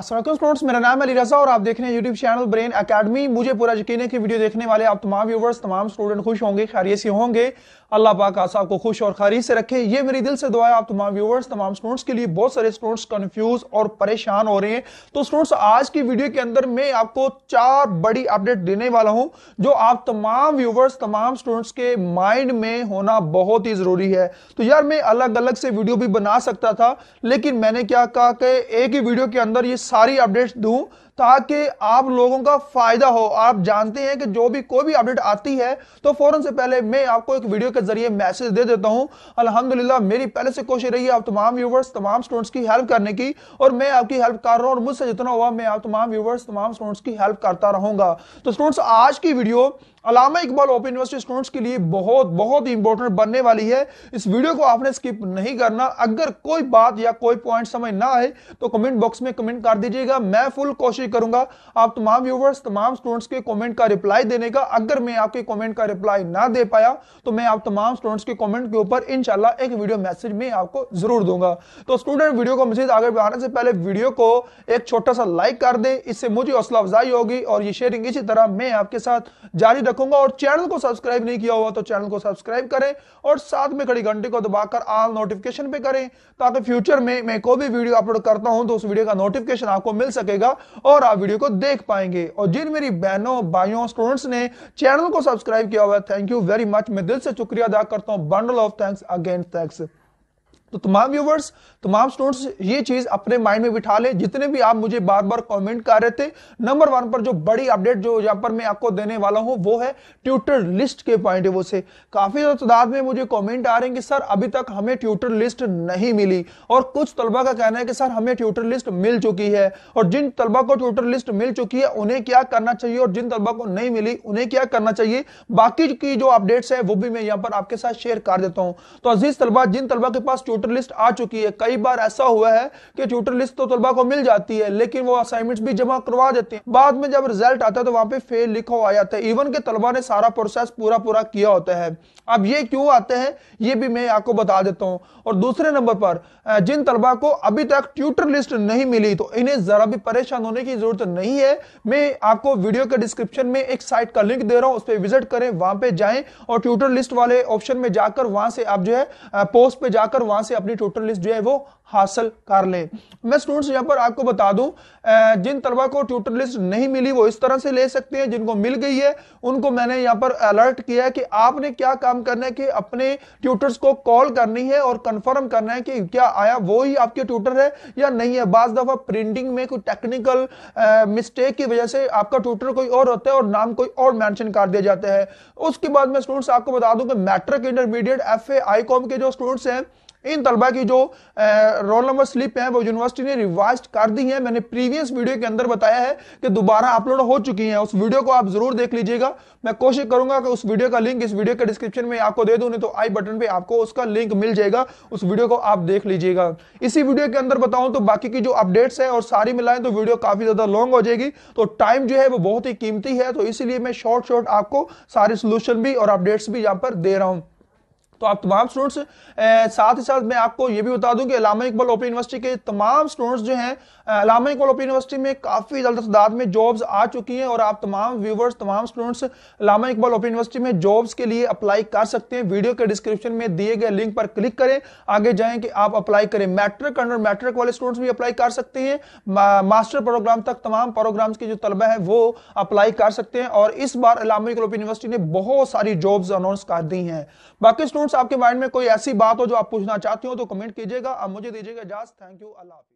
students मेरा नाम अली रजा और आप देख रहे हैं यूट्यूब चैनल ब्रेन अकेडमी मुझे पूरा यकीन है कि वीडियो देखने वाले आप तमाम व्यूवर्स तमाम स्टूडेंट खुश होंगे खैरियत से होंगे अल्लाह पाक आसाब को खुश और खारी से रखे ये मेरी दिल से दुआ है आप तमाम व्यूवर्स तमाम स्टूडेंट्स के लिए बहुत सारे स्टूडेंट्स कंफ्यूज और परेशान हो रहे हैं तो स्टूडेंट्स आज की वीडियो के अंदर मैं आपको चार बड़ी अपडेट देने वाला हूं जो आप तमाम व्यूवर्स तमाम स्टूडेंट्स के माइंड में होना बहुत ही जरूरी है तो यार मैं अलग अलग से वीडियो भी बना सकता था लेकिन मैंने क्या कहा कि एक ही वीडियो के अंदर ये सारी अपडेट्स दूँ ताकि आप लोगों का फायदा हो आप जानते हैं कि जो भी कोई भी अपडेट आती है तो फौरन से पहले मैं आपको एक वीडियो के जरिए मैसेज दे देता हूं अल्हम्दुलिल्लाह मेरी पहले से कोशिश रही है आप तमाम व्यूवर्स तमाम स्टूडेंट्स की हेल्प करने की और मैं आपकी हेल्प कर रहा हूं और मुझसे जितना हुआ मैं आप तमाम व्यूवर्स तमाम स्टूडेंट्स की हेल्प करता रहूंगा तो स्टूडेंट्स आज की video Allama Iqbal open university students के लिए बहुत बहुत इंपॉर्टेंट बनने वाली है इस वीडियो को आपने स्किप नहीं करना अगर कोई बात या कोई पॉइंट समझ ना आए तो कमेंट बॉक्स में कमेंट कर दीजिएगा मैं फुल कोशिश करूंगा आप तमाम व्यूवर्स तमाम स्टूडेंट्स के कमेंट का रिप्लाई देने का अगर मैं आपके कमेंट का रिप्लाई ना दे पाया तो मैं आप तमाम स्टूडेंट्स के कमेंट के ऊपर इनशाला एक वीडियो मैसेज में आपको जरूर दूंगा तो स्टूडेंट वीडियो को मजीद आगे बढ़ाने से पहले वीडियो को एक छोटा सा लाइक कर दे इससे मुझे हौसला अफजाई होगी और ये शेयरिंग इसी तरह मैं आपके साथ जारी रखूंगा और चैनल को सब्सक्राइब नहीं किया हुआ तो चैनल को सब्सक्राइब करें और साथ में खड़ी घंटे को दबाकर आल नोटिफिकेशन पे करें ताकि फ्यूचर में मैं कोई भी वीडियो अपलोड करता हूं तो उस वीडियो का नोटिफिकेशन आपको मिल सकेगा और और आप वीडियो को देख पाएंगे और जिन मेरी बहनों भाइयों स्टूडेंट्स ने चैनल को सब्सक्राइब किया हुआ है थैंक यू वेरी मच मैं दिल से शुक्रिया अदा करता हूँ bundle of thanks again thanks तो तमाम व्यूवर्स तमाम स्टूडेंट्स ये चीज अपने माइंड में बिठा ले जितने भी आप मुझे बार बार कमेंट कर रहे थे नंबर वन पर जो बड़ी अपडेट जो यहाँ पर मैं आपको देने वाला हूँ वो है ट्यूटर लिस्ट के पॉइंट वो से काफी तादाद में मुझे कमेंट आ रहे हैं कि सर अभी तक हमें ट्यूटर लिस्ट नहीं मिली और कुछ तलबा का कहना है कि सर हमें ट्यूटर लिस्ट मिल चुकी है और जिन तलबा को ट्यूटर लिस्ट मिल चुकी है उन्हें क्या करना चाहिए और जिन तलबा को नहीं मिली उन्हें क्या करना चाहिए बाकी की जो अपडेट्स है वो भी मैं यहाँ पर आपके साथ शेयर कर देता हूँ तो अजीज तलबा जिन तलबा के पास ट्यूटर ट्यूटर लिस्ट आ चुकी है कई बार ऐसा हुआ है कि ट्यूटर लिस्ट तो तलबा को मिल जाती है लेकिन वो असाइनमेंट्स भी जमा करवा देते हैं बाद में जब रिजल्ट आता है तो वहां पे फेल लिखा हुआ जाता है इवन के तलबा ने सारा प्रोसेस पूरा पूरा किया होता है अब ये क्यों आते हैं ये भी मैं आपको बता देता हूँ और दूसरे नंबर पर जिन तलबा को अभी तक ट्यूटर लिस्ट नहीं मिली तो इन्हें जरा भी परेशान होने की जरूरत नहीं है मैं आपको वीडियो के डिस्क्रिप्शन में एक साइट का लिंक दे रहा हूँ उस पर विजिट करें वहां पे जाएं और ट्यूटर लिस्ट वाले ऑप्शन में जाकर वहां से आप जो है पोस्ट पे जाकर वहां से से अपनी टोटल लिस्ट जो है वो हासिल कर लें मैं स्टूडेंट्स यहाँ पर आपको बता दूं जिन तलबा को ट्यूटर लिस्ट नहीं मिली वो इस तरह से ले सकते हैं जिनको मिल गई है उनको मैंने यहाँ पर अलर्ट किया है कि आपने क्या काम करना है कि अपने ट्यूटर्स को कॉल करनी है और कंफर्म करना है कि क्या आया वो ही आपके ट्यूटर है या नहीं है बाज दफा प्रिंटिंग में कोई टेक्निकल मिस्टेक की वजह से आपका ट्यूटर कोई और होता है और नाम कोई और मैंशन कर दिया जाता है उसके बाद मैं स्टूडेंट्स आपको बता दूँ कि matric intermediate F A I com के जो स्टूडेंट्स हैं इन तलबा की जो रोल नंबर स्लिप है वो यूनिवर्सिटी ने रिवाइज कर दी है मैंने प्रीवियस वीडियो के अंदर बताया है कि दोबारा अपलोड हो चुकी है उस वीडियो को आप जरूर देख लीजिएगा मैं कोशिश करूंगा कि उस वीडियो का लिंक इस वीडियो के डिस्क्रिप्शन में आपको दे दूं नहीं तो आई बटन पर आपको उसका लिंक मिल जाएगा उस वीडियो को आप देख लीजिएगा इसी वीडियो के अंदर बताऊं तो बाकी की जो अपडेट्स है और सारी मिलाएं तो वीडियो काफी ज्यादा लॉन्ग हो जाएगी तो टाइम जो है वो बहुत ही कीमती है तो इसीलिए मैं शॉर्ट शॉर्ट आपको सारे सोल्यूशन भी और अपडेट्स भी यहाँ पर दे रहा हूँ तो आप तमाम स्टूडेंट्स साथ ही साथ मैं आपको ये भी बता दूं कि अलामा इकबाल ओपन यूनिवर्सिटी के तमाम स्टूडेंट्स जो हैं अलामा इकबाल ओपन यूनिवर्सिटी में काफ़ी ज़्यादा तादाद में जॉब्स आ चुकी हैं और आप तमाम व्यूवर्स तमाम students Allama Iqbal open university में जॉब्स के लिए अप्लाई कर सकते हैं वीडियो के डिस्क्रिप्शन में दिए गए लिंक पर क्लिक करें आगे जाएँ कि आप अप्लाई करें मैट्रिक अंडर मैट्रिक वाले स्टूडेंट्स भी अप्लाई कर सकते हैं मास्टर प्रोग्राम तक तमाम प्रोग्राम्स के जो तलबा है वो अप्लाई कर सकते हैं और इस बार अलामा इकबाल यूनिवर्सिटी ने बहुत सारी जॉब्स अनाउंस कर दी हैं बाकी स्टूडेंट्स आपके माइंड में कोई ऐसी बात हो जो आप पूछना चाहते हो तो कमेंट कीजिएगा आप मुझे दीजिएगा इजाजत थैंक यू अल्लाह हाफिज